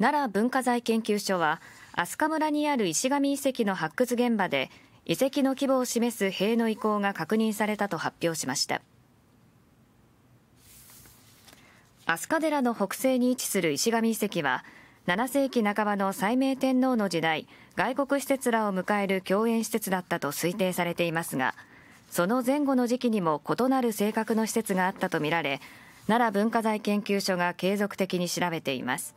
奈良文化財研究所は飛鳥村にある石上遺跡の発掘現場で遺跡の規模を示す塀の遺構が確認されたと発表しました飛鳥寺の北西に位置する石上遺跡は7世紀半ばの斉明天皇の時代外国施設らを迎える共演施設だったと推定されていますがその前後の時期にも異なる性格の施設があったとみられ奈良文化財研究所が継続的に調べています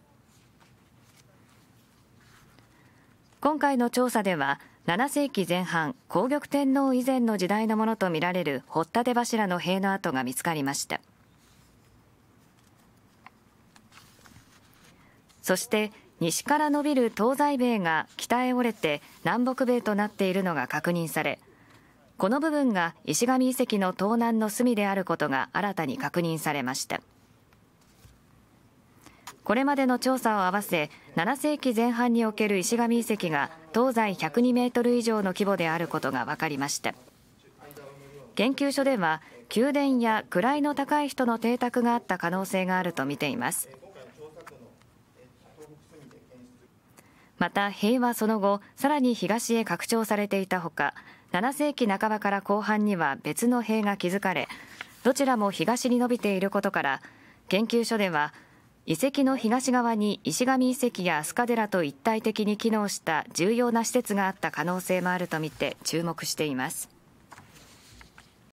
今回の調査では7世紀前半皇玉天皇以前の時代のものとみられる掘立柱の塀の跡が見つかりましたそして西から伸びる東西米が北へ折れて南北米となっているのが確認されこの部分が石神遺跡の東南の隅であることが新たに確認されました。これまでの調査を合わせ7世紀前半における石神遺跡が東西102メートル以上の規模であることが分かりました研究所では宮殿や位の高い人の邸宅があった可能性があると見ていますまた塀はその後さらに東へ拡張されていたほか7世紀半ばから後半には別の塀が築かれどちらも東に伸びていることから研究所では遺跡の東側に石上遺跡や飛鳥寺と一体的に機能した重要な施設があった可能性もあるとみて注目しています。